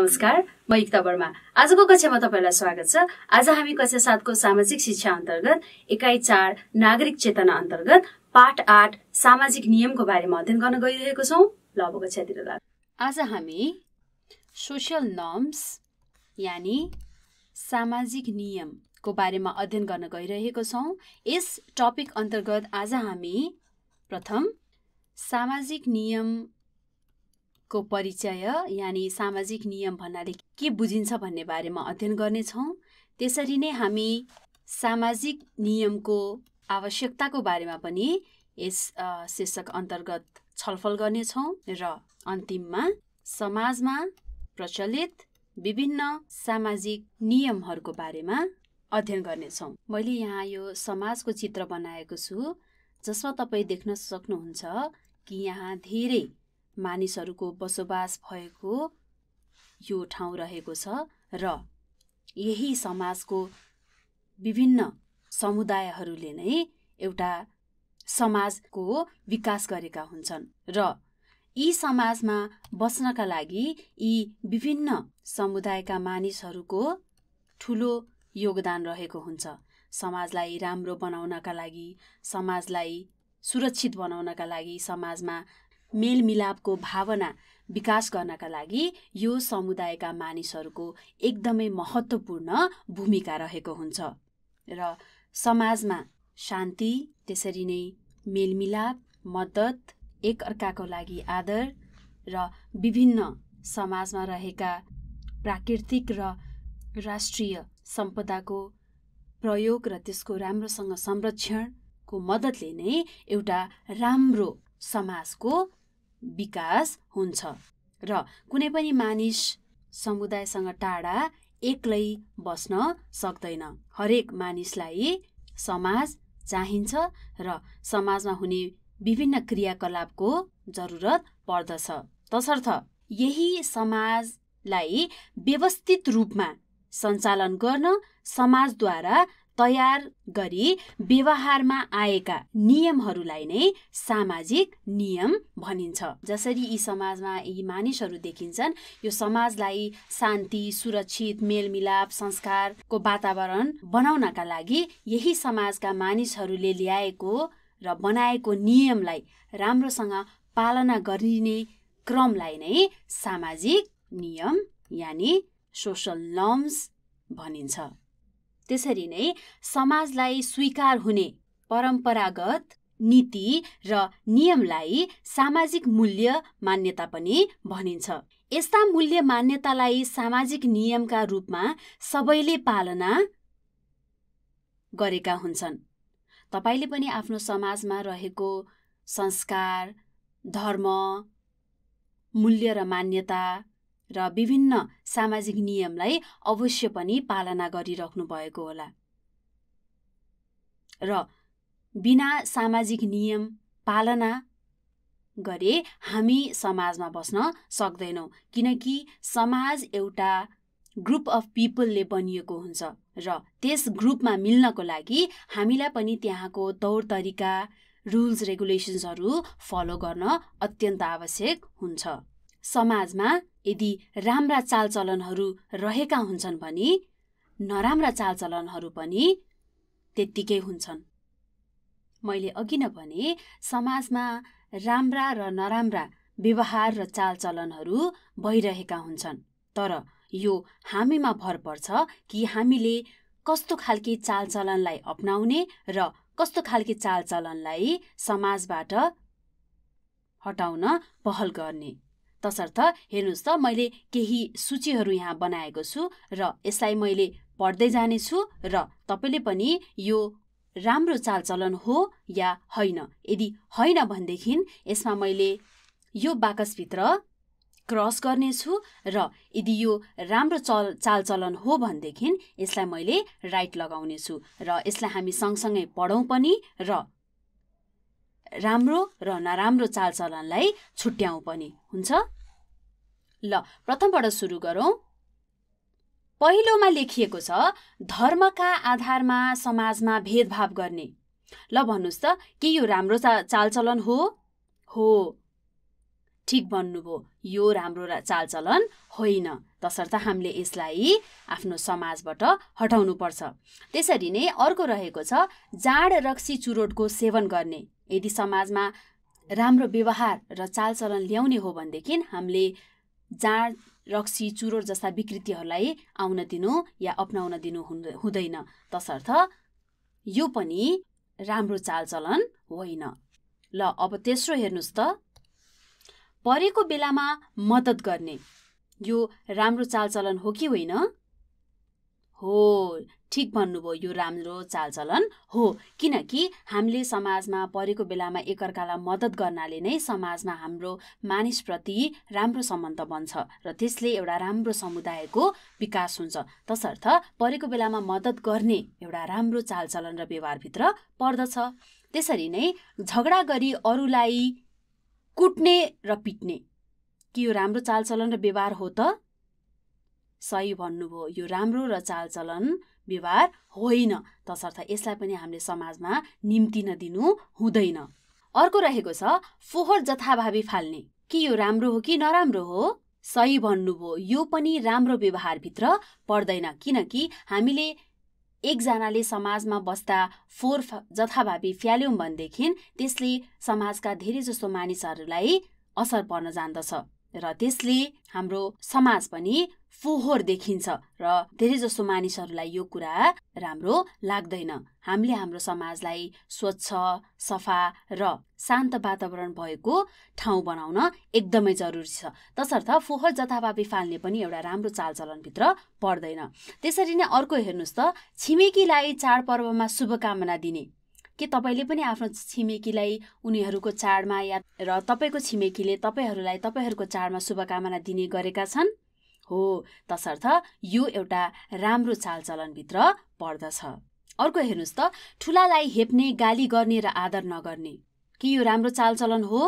नमस्कार म इक्ता वर्मा आजको कक्षामा तपाईँलाई स्वागत छ आज हामी कक्षा सातको सामाजिक शिक्षा अन्तर्गत एकाइ चार नागरिक चेतना अन्तर्गत पाठ आठ सामाजिक नियमको बारेमा अध्ययन गर्न गइरहेको छौँ ल अब कक्षातिर लाग आज हामी सोसियल नर्म्स यानि सामाजिक नियमको बारेमा अध्ययन गर्न गइरहेको छौँ यस टपिक अन्तर्गत आज हामी प्रथम सामाजिक नियम को परिचय यानि सामाजिक नियम भन्नाले के बुझिन्छ भन्ने बारेमा अध्ययन गर्नेछौँ त्यसरी नै हामी सामाजिक नियमको आवश्यकताको बारेमा पनि यस शीर्षक अन्तर्गत छलफल गर्नेछौँ र अन्तिममा समाजमा प्रचलित विभिन्न सामाजिक नियमहरूको बारेमा अध्ययन गर्नेछौँ मैले यहाँ यो समाजको चित्र बनाएको छु जसमा तपाईँ देख्न सक्नुहुन्छ कि यहाँ धेरै मानिसहरूको बसोबास भएको यो ठाउँ रहेको छ र यही समाजको विभिन्न समुदायहरूले नै एउटा समाजको विकास गरेका हुन्छन् र यी समाजमा बस्नका लागि यी विभिन्न समुदायका मानिसहरूको ठुलो योगदान रहेको हुन्छ समाजलाई राम्रो बनाउनका लागि समाजलाई सुरक्षित बनाउनका लागि समाजमा मेलमिलापको भावना विकास गर्नका लागि यो समुदायका मानिसहरूको एकदमै महत्त्वपूर्ण भूमिका रहेको हुन्छ र समाजमा शान्ति त्यसरी नै मेलमिलाप मद्दत एकअर्काको लागि आदर र विभिन्न समाजमा रहेका प्राकृतिक र राष्ट्रिय सम्पदाको प्रयोग र त्यसको राम्रोसँग संरक्षणको मद्दतले नै एउटा राम्रो समाजको विकास हुन्छ र कुनै पनि मानिस समुदायसँग टाढा एक्लै बस्न सक्दैन हरेक मानिसलाई समाज चाहिन्छ र समाजमा हुने विभिन्न क्रियाकलापको जरुरत पर्दछ तसर्थ यही समाजलाई व्यवस्थित रूपमा सञ्चालन गर्न समाजद्वारा तयार गरी व्यवहारमा आएका नियमहरूलाई नै सामाजिक नियम भनिन्छ जसरी यी समाजमा यी मानिसहरू देखिन्छन् यो समाजलाई शान्ति सुरक्षित मेलमिलाप संस्कारको वातावरण बनाउनका लागि यही समाजका मानिसहरूले ल्याएको र बनाएको नियमलाई राम्रोसँग पालना गरिने क्रमलाई नै सामाजिक नियम यानि सोसल नर्म्स भनिन्छ त्यसरी नै समाजलाई स्वीकार हुने परम्परागत नीति र नियमलाई सामाजिक मूल्य मान्यता पनि भनिन्छ यस्ता मूल्य मान्यतालाई सामाजिक नियमका रूपमा सबैले पालना गरेका हुन्छन् तपाईँले पनि आफ्नो समाजमा रहेको संस्कार धर्म मूल्य र मान्यता र विभिन्न सामाजिक नियमलाई अवश्य पनि पालना गरिराख्नु भएको होला र बिना सामाजिक नियम पालना गरे हामी समाजमा बस्न सक्दैनौँ किनकि समाज एउटा ग्रुप अफ पिपलले बनिएको हुन्छ र त्यस ग्रुपमा मिल्नको लागि हामीलाई पनि त्यहाँको तौर तरिका रुल्स रेगुलेसन्सहरू फलो गर्न अत्यन्त आवश्यक हुन्छ समाजमा यदि राम्रा चालचलनहरू रहेका हुन्छन् भने नराम्रा चालचलनहरू पनि त्यत्तिकै हुन्छन् मैले अघि नै भने समाजमा राम्रा र नराम्रा व्यवहार र चालचलनहरू भइरहेका हुन्छन् तर यो हामीमा भर पर्छ कि हामीले कस्तो खालके चालचलनलाई अप्नाउने र कस्तो खालके चालचलनलाई समाजबाट हटाउन पहल गर्ने तसर्थ हेर्नुहोस् त मैले केही सूचीहरू यहाँ बनाएको छु र यसलाई मैले पढ्दै जानेछु र तपाईँले पनि यो राम्रो चालचलन हो या होइन यदि होइन भनेदेखि यसमा मैले यो बाकसभित्र क्रस गर्नेछु र यदि यो राम्रो चल चालचलन हो भनेदेखि यसलाई मैले राइट लगाउनेछु र यसलाई हामी सँगसँगै पढौँ पनि र राम्रो र नराम्रो चालचलनलाई छुट्याउँ पनि हुन्छ ल प्रथमबाट सुरु गरौँ पहिलोमा लेखिएको छ धर्मका आधारमा समाजमा भेदभाव गर्ने ल भन्नुहोस् त के यो राम्रो चा चालचलन हो हो ठिक भन्नुभयो यो राम्रो चालचलन होइन तसर्थ हामीले यसलाई आफ्नो समाजबाट हटाउनुपर्छ त्यसरी नै अर्को रहेको छ जाड रक्सी चुरोटको सेवन गर्ने यदि समाजमा राम्रो व्यवहार र चालचलन ल्याउने हो भनेदेखि हामीले जाँड रक्सी चुरो जस्ता विकृतिहरूलाई आउन दिनु या अप्नाउन दिनु हुँदैन तसर्थ यो पनि राम्रो चालचलन होइन ल अब तेस्रो हेर्नुहोस् त परेको बेलामा मद्दत गर्ने यो राम्रो चालचलन हो कि होइन हो ठिक भन्नुभयो यो राम्रो चालचलन हो किनकि हामीले समाजमा परेको बेलामा एकअर्कालाई मद्दत गर्नाले नै समाजमा हाम्रो मानिसप्रति राम्रो सम्बन्ध बन्छ र त्यसले एउटा राम्रो समुदायको विकास हुन्छ तसर्थ परेको बेलामा मद्दत गर्ने एउटा राम्रो चालचलन र व्यवहारभित्र पर्दछ त्यसरी नै झगडा गरी अरूलाई कुट्ने र पिट्ने कि यो राम्रो चालचलन र व्यवहार हो त सही भन्नुभयो यो राम्रो र चालचलन व्यवहार होइन तसर्थ यसलाई पनि हामीले समाजमा निम्ति नदिनु हुँदैन अर्को रहेको छ फोहोर जथाभावी फाल्ने के यो राम्रो हो कि नराम्रो हो सही भन्नुभयो यो पनि राम्रो व्यवहारभित्र पर्दैन किनकि हामीले एकजनाले समाजमा बस्दा फोहोर जथाभावी फ्याल्यौँ भनेदेखि त्यसले समाजका धेरैजसो मानिसहरूलाई असर पर्न जान्दछ र त्यसले हाम्रो समाज पनि फोहोर देखिन्छ र धेरैजसो मानिसहरूलाई यो कुरा राम्रो लाग्दैन हामीले हाम्रो समाजलाई स्वच्छ सफा र शान्त वातावरण भएको ठाउँ बनाउन एकदमै जरुरी छ तसर्थ फोहोर जथाभावी फाल्ने पनि एउटा राम्रो चालचलनभित्र पर्दैन त्यसरी नै अर्को हेर्नुहोस् त छिमेकीलाई चाडपर्वमा शुभकामना दिने के तपाईँले पनि आफ्नो छिमेकीलाई उनीहरूको चाडमा या र तपाईँको छिमेकीले तपाईँहरूलाई तपाईँहरूको चाडमा शुभकामना दिने गरेका छन् हो तसर्थ यो एउटा राम्रो चालचलनभित्र पर्दछ अर्को हेर्नुहोस् त ठुलालाई हेप्ने गाली गर्ने र आदर नगर्ने कि यो राम्रो चालचलन हो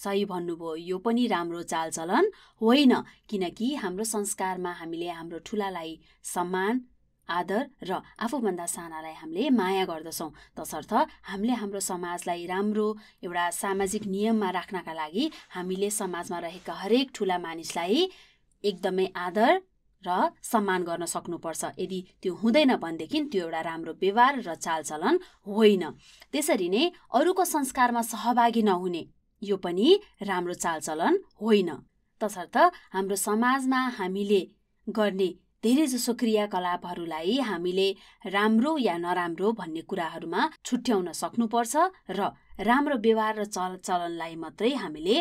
सही भन्नुभयो यो पनि राम्रो चालचलन होइन किनकि हाम्रो संस्कारमा हामीले हाम्रो ठुलालाई सम्मान आदर र आफूभन्दा सानालाई हामीले माया गर्दछौँ तसर्थ हामीले हाम्रो समाजलाई राम्रो एउटा सामाजिक नियममा राख्नका लागि हामीले समाजमा रहेका हरेक ठुला मानिसलाई एकदमै आदर र सम्मान गर्न सक्नुपर्छ यदि त्यो हुँदैन भनेदेखि त्यो एउटा राम्रो व्यवहार र चालचलन होइन त्यसरी नै अरूको संस्कारमा सहभागी नहुने यो पनि राम्रो चालचलन होइन तसर्थ हाम्रो समाजमा हामीले गर्ने धेरैजसो क्रियाकलापहरूलाई हामीले राम्रो या नराम्रो भन्ने कुराहरूमा छुट्याउन सक्नुपर्छ र राम्रो व्यवहार र चल चलनलाई मात्रै हामीले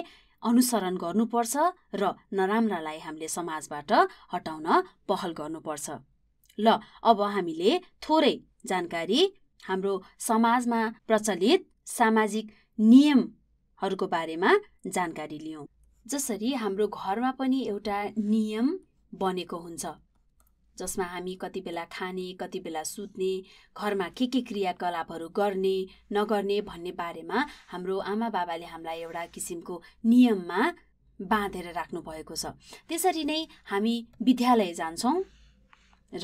अनुसरण गर्नुपर्छ र नराम्रालाई हामीले समाजबाट हटाउन पहल गर्नुपर्छ ल अब हामीले थोरै जानकारी हाम्रो समाजमा प्रचलित सामाजिक नियमहरूको बारेमा जानकारी लियौँ जसरी हाम्रो घरमा पनि एउटा नियम बनेको हुन्छ जसमा हामी कति बेला खाने कति बेला सुत्ने घरमा के के क्रियाकलापहरू गर्ने नगर्ने भन्ने बारेमा हाम्रो आमा बाबाले हामीलाई एउटा किसिमको नियममा बाँधेर भएको छ त्यसरी नै हामी विद्यालय जान्छौँ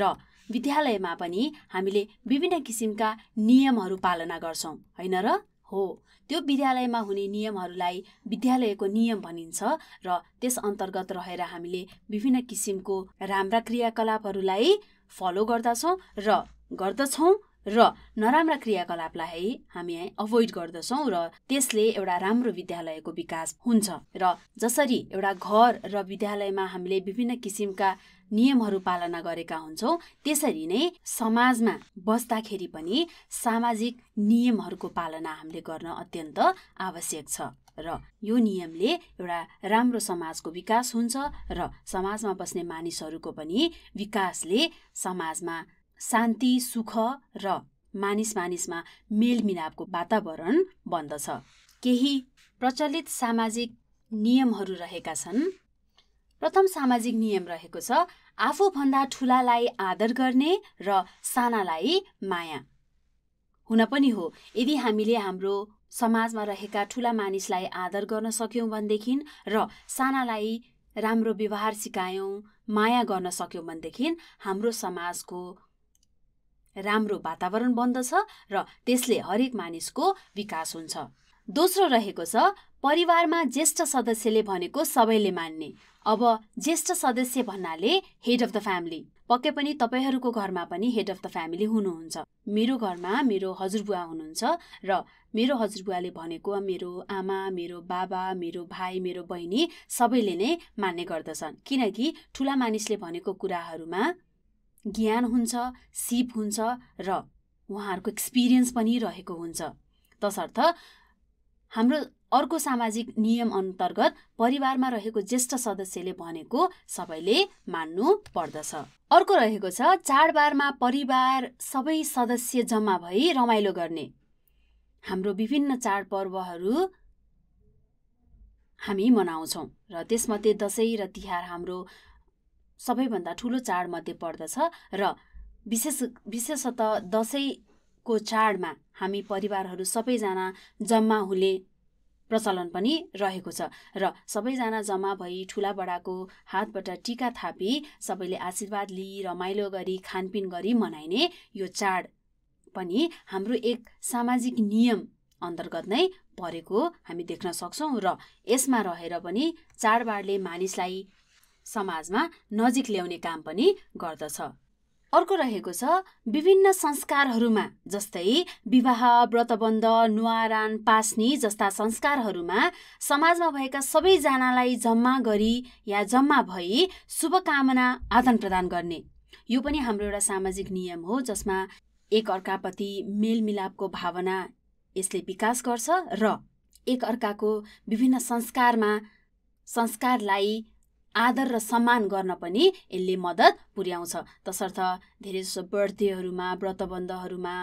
र विद्यालयमा पनि हामीले विभिन्न किसिमका नियमहरू पालना गर्छौँ होइन र हो त्यो विद्यालयमा हुने नियमहरूलाई विद्यालयको नियम भनिन्छ र त्यस अन्तर्गत रहेर हामीले विभिन्न किसिमको राम्रा क्रियाकलापहरूलाई फलो गर्दछौँ र गर्दछौँ र नराम्रा क्रियाकलापलाई हामी अभोइड गर्दछौँ र त्यसले एउटा राम्रो विद्यालयको विकास हुन्छ र जसरी एउटा घर र विद्यालयमा हामीले विभिन्न किसिमका नियमहरू पालना गरेका हुन्छौँ त्यसरी नै समाजमा बस्दाखेरि पनि सामाजिक नियमहरूको पालना हामीले गर्न अत्यन्त आवश्यक छ र यो नियमले एउटा राम्रो समाजको विकास हुन्छ र समाजमा बस्ने मानिसहरूको पनि विकासले समाजमा शान्ति सुख र मानिस मानिसमा मेलमिलापको वातावरण बन्दछ केही प्रचलित सामाजिक नियमहरू रहेका छन् प्रथम सामाजिक नियम रहेको छ आफूभन्दा ठुलालाई आदर गर्ने र सानालाई माया हुन पनि हो यदि हामीले हाम्रो समाजमा रहेका ठुला मानिसलाई आदर गर्न सक्यौँ भनेदेखि र सानालाई राम्रो व्यवहार सिकायौँ माया गर्न सक्यौँ भनेदेखि हाम्रो समाजको राम्रो वातावरण बन्दछ र त्यसले हरेक मानिसको विकास हुन्छ दोस्रो रहेको छ परिवारमा ज्येष्ठ सदस्यले भनेको सबैले मान्ने अब ज्येष्ठ सदस्य भन्नाले हेड अफ द फ्यामिली पक्कै पनि तपाईँहरूको घरमा पनि हेड अफ द फ्यामिली हुनुहुन्छ मेरो घरमा मेरो हजुरबुवा हुनुहुन्छ र मेरो हजुरबुवाले भनेको मेरो आमा मेरो बाबा मेरो भाइ मेरो बहिनी सबैले नै मान्ने गर्दछन् किनकि ठुला मानिसले भनेको कुराहरूमा ज्ञान हुन्छ सिप हुन्छ र उहाँहरूको एक्सपिरियन्स पनि रहेको हुन्छ तसर्थ हाम्रो अर्को सामाजिक नियम अन्तर्गत परिवारमा रहेको ज्येष्ठ सदस्यले भनेको सबैले मान्नु पर्दछ अर्को रहेको छ चाडबाडमा परिवार सबै सदस्य जम्मा भई रमाइलो गर्ने हाम्रो विभिन्न चाडपर्वहरू हामी मनाउँछौँ र त्यसमध्ये दसैँ र तिहार हाम्रो सबैभन्दा ठुलो चाडमध्ये पर्दछ र विशेष विशेषतः दसैँको चाडमा हामी परिवारहरू सबैजना जम्मा हुने प्रचलन पनि रहेको छ र सबैजना जम्मा भई ठुला बडाको हातबाट टिका थापी सबैले आशीर्वाद लिई रमाइलो गरी खानपिन गरी मनाइने यो चाड पनि हाम्रो एक सामाजिक नियम अन्तर्गत नै परेको हामी देख्न सक्छौँ र यसमा रहेर पनि चाडबाडले मानिसलाई समाजमा नजिक ल्याउने काम पनि गर्दछ अर्को रहेको छ विभिन्न संस्कारहरूमा जस्तै विवाह व्रतबन्ध नुवारान पास्नी जस्ता संस्कारहरूमा समाजमा भएका सबैजनालाई जम्मा गरी या जम्मा भई शुभकामना आदान प्रदान गर्ने यो पनि हाम्रो एउटा सामाजिक नियम हो जसमा एक अर्काप्रति मेलमिलापको भावना यसले विकास गर्छ र एक अर्काको विभिन्न संस्कारमा संस्कारलाई आदर र सम्मान गर्न पनि यसले मद्दत पुर्याउँछ तसर्थ धेरैजसो बर्थडेहरूमा व्रतबन्धहरूमा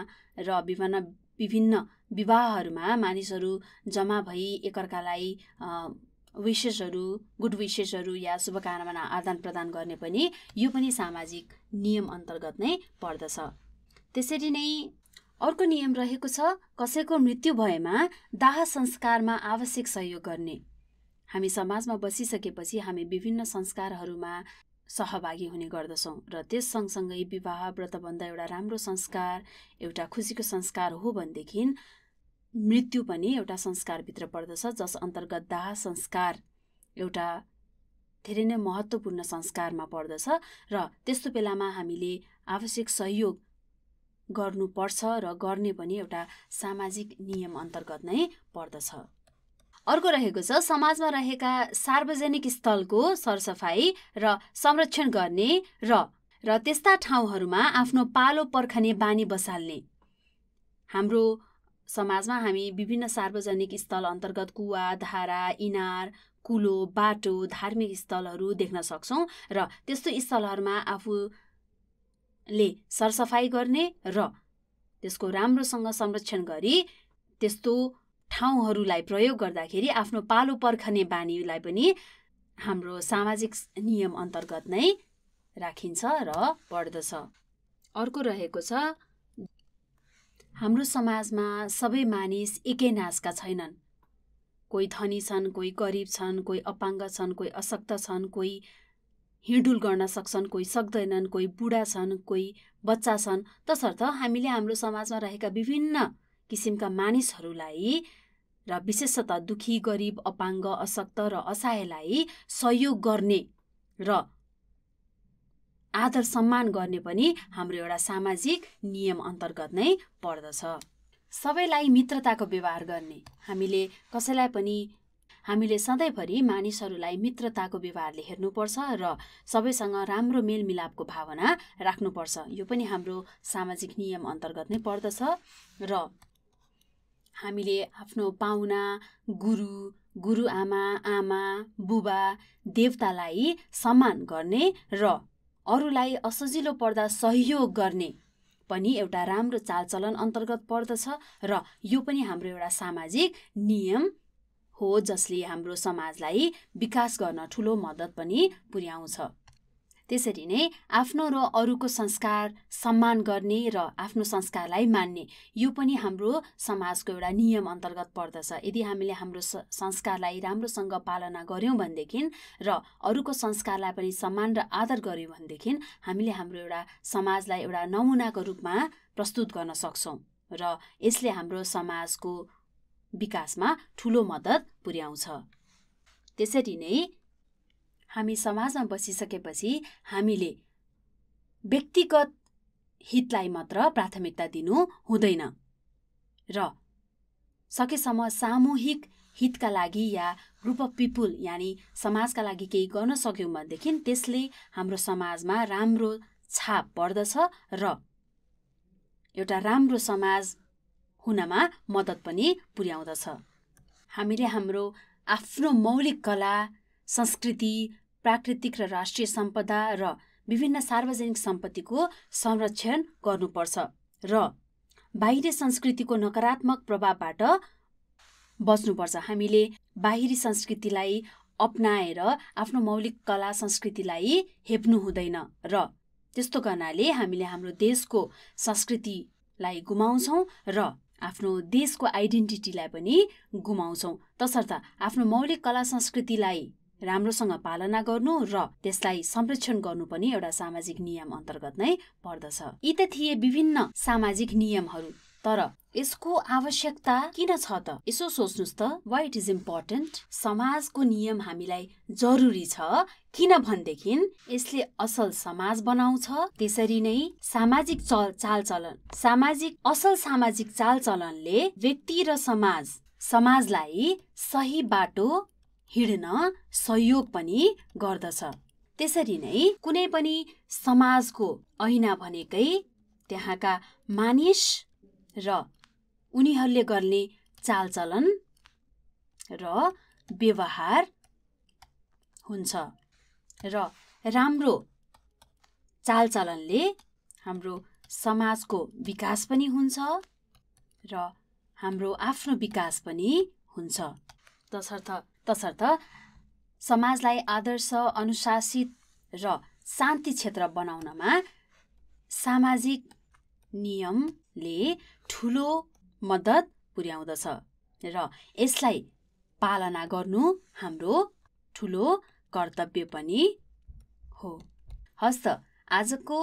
र विभिन्न विभिन्न विवाहहरूमा मानिसहरू जम्मा भई एकअर्कालाई विशेषहरू गुड विशेषहरू या शुभकामना आदान प्रदान गर्ने पनि यो पनि सामाजिक नियम अन्तर्गत नै पर्दछ त्यसरी नै अर्को नियम रहेको छ कसैको मृत्यु भएमा दाह संस्कारमा आवश्यक सहयोग गर्ने हामी समाजमा बसिसकेपछि हामी विभिन्न संस्कारहरूमा सहभागी हुने गर्दछौँ र त्यस सँगसँगै विवाह व्रतबन्ध एउटा राम्रो संस्कार एउटा खुसीको संस्कार हो भनेदेखि मृत्यु पनि एउटा संस्कारभित्र पर्दछ जस अन्तर्गत दाह संस्कार एउटा धेरै नै महत्त्वपूर्ण संस्कारमा पर्दछ र त्यस्तो बेलामा हामीले आवश्यक सहयोग गर्नुपर्छ र गर्ने पनि एउटा सामाजिक नियम अन्तर्गत नै पर्दछ अर्को रहेको छ समाजमा रहेका सार्वजनिक स्थलको सरसफाई र संरक्षण गर्ने र र त्यस्ता ठाउँहरूमा आफ्नो पालो पर्खने बानी बसाल्ने हाम्रो समाजमा हामी विभिन्न सार्वजनिक स्थल अन्तर्गत कुवा धारा इनार कुलो बाटो धार्मिक स्थलहरू देख्न सक्छौँ र त्यस्तो स्थलहरूमा आफूले सरसफाइ गर्ने र त्यसको राम्रोसँग संरक्षण गरी त्यस्तो ठाउँहरूलाई प्रयोग गर्दाखेरि आफ्नो पालो पर्खने बानीलाई पनि हाम्रो सामाजिक नियम अन्तर्गत नै राखिन्छ र बढ्दछ अर्को रहेको छ हाम्रो समाजमा सबै मानिस एकै नाचका छैनन् कोही धनी छन् कोही गरिब छन् कोही अपाङ्ग छन् कोही अशक्त छन् कोही हिँडुल गर्न सक्छन् कोही सक्दैनन् कोही बुढा छन् कोही बच्चा छन् तसर्थ हामीले हाम्रो समाजमा रहेका विभिन्न किसिमका मानिसहरूलाई र विशेषतः दुखी गरिब अपाङ्ग अशक्त र असहायलाई सहयोग गर्ने र आदर सम्मान गर्ने पनि हाम्रो एउटा सामाजिक नियम अन्तर्गत नै पर्दछ सबैलाई मित्रताको व्यवहार गर्ने हामीले कसैलाई पनि हामीले सधैँभरि मानिसहरूलाई मित्रताको व्यवहारले हेर्नुपर्छ र सबैसँग राम्रो मेलमिलापको भावना राख्नुपर्छ यो पनि हाम्रो सामाजिक नियम अन्तर्गत नै पर्दछ र हामीले आफ्नो पाहुना गुरु गुरुआमा आमा बुबा देवतालाई सम्मान गर्ने र अरूलाई असजिलो पर्दा सहयोग गर्ने पनि एउटा राम्रो चालचलन अन्तर्गत पर्दछ र यो पनि हाम्रो एउटा सामाजिक नियम हो जसले हाम्रो समाजलाई विकास गर्न ठुलो मद्दत पनि पुर्याउँछ त्यसरी नै आफ्नो र अरूको संस्कार सम्मान गर्ने र आफ्नो संस्कारलाई मान्ने यो पनि हाम्रो समाजको एउटा नियम अन्तर्गत पर्दछ यदि हामीले हाम्रो संस्कारलाई राम्रोसँग पालना गऱ्यौँ भनेदेखि र अरूको संस्कारलाई पनि सम्मान र आदर गऱ्यौँ भनेदेखि हामीले हाम्रो एउटा समाजलाई एउटा नमुनाको रूपमा प्रस्तुत गर्न सक्छौँ र यसले हाम्रो समाजको विकासमा ठुलो मद्दत पुर्याउँछ त्यसरी नै हामी समाजमा बसिसकेपछि हामीले व्यक्तिगत हितलाई मात्र प्राथमिकता दिनु हुँदैन र सकेसम्म सामूहिक हितका लागि या ग्रुप अफ पिपुल यानि समाजका लागि केही गर्न सक्यौँ भनेदेखि त्यसले हाम्रो समाजमा राम्रो छाप पर्दछ र एउटा राम्रो समाज हुनमा मद्दत पनि पुर्याउँदछ हामीले हाम्रो आफ्नो मौलिक कला संस्कृति प्राकृतिक र राष्ट्रिय सम्पदा र विभिन्न सार्वजनिक सम्पत्तिको संरक्षण गर्नुपर्छ र बाहिरी संस्कृतिको नकारात्मक प्रभावबाट बच्नुपर्छ हामीले बाहिरी संस्कृतिलाई अप्नाएर आफ्नो मौलिक कला संस्कृतिलाई हेप्नु हुँदैन र त्यस्तो गर्नाले हामीले हाम्रो देशको संस्कृतिलाई गुमाउँछौँ र आफ्नो देशको आइडेन्टिटीलाई पनि गुमाउँछौँ तसर्थ आफ्नो मौलिक कला संस्कृतिलाई राम्रोसँग पालना गर्नु र त्यसलाई संरक्षण गर्नु पनि एउटा सामाजिक नियम अन्तर्गत नै पर्दछ यी त थिए विभिन्न सामाजिक नियमहरू तर यसको आवश्यकता किन छ त यसो सोच्नुहोस् त वाइ इज इम्पोर्टेन्ट समाजको नियम हामीलाई जरुरी छ किनभनेदेखि यसले असल समाज बनाउँछ त्यसरी नै सामाजिक चल चालचलन सामाजिक असल सामाजिक चालचलनले व्यक्ति र समाज समाजलाई सही बाटो हिँड्न सहयोग पनि गर्दछ त्यसरी नै कुनै पनि समाजको ऐना भनेकै त्यहाँका मानिस र उनीहरूले गर्ने चालचलन र व्यवहार हुन्छ र राम्रो चालचलनले हाम्रो समाजको विकास पनि हुन्छ र हाम्रो आफ्नो विकास पनि हुन्छ तसर्थ तसर्थ समाजलाई आदर्श अनुशासित र शान्ति क्षेत्र बनाउनमा सामाजिक नियमले ठुलो मद्दत पुर्याउँदछ र यसलाई पालना गर्नु हाम्रो ठुलो कर्तव्य पनि हो हस्त आजको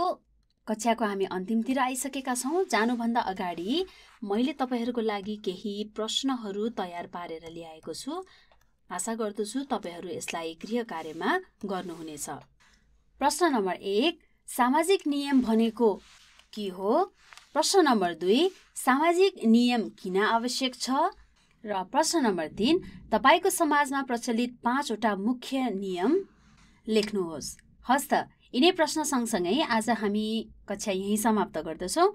कक्षाको हामी अन्तिमतिर आइसकेका छौँ जानुभन्दा अगाडि मैले तपाईँहरूको लागि केही प्रश्नहरू तयार पारेर ल्याएको छु आशा गर्दछु तपाईँहरू यसलाई गृह कार्यमा गर्नुहुनेछ प्रश्न नम्बर एक सामाजिक नियम भनेको के हो प्रश्न नम्बर दुई सामाजिक नियम किन आवश्यक छ र प्रश्न नम्बर तिन तपाईँको समाजमा प्रचलित पाँचवटा मुख्य नियम लेख्नुहोस् हस्त यिनै प्रश्न सँगसँगै आज हामी कक्षा यहीँ समाप्त गर्दछौँ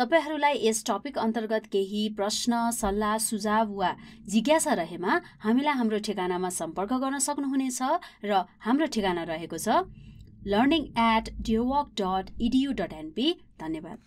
तपाईँहरूलाई यस टपिक अन्तर्गत केही प्रश्न सल्लाह सुझाव वा जिज्ञासा रहेमा हामीलाई हाम्रो ठेगानामा सम्पर्क गर्न सक्नुहुनेछ र हाम्रो ठेगाना रहेको छ learning at dot edu dot np धन्यवाद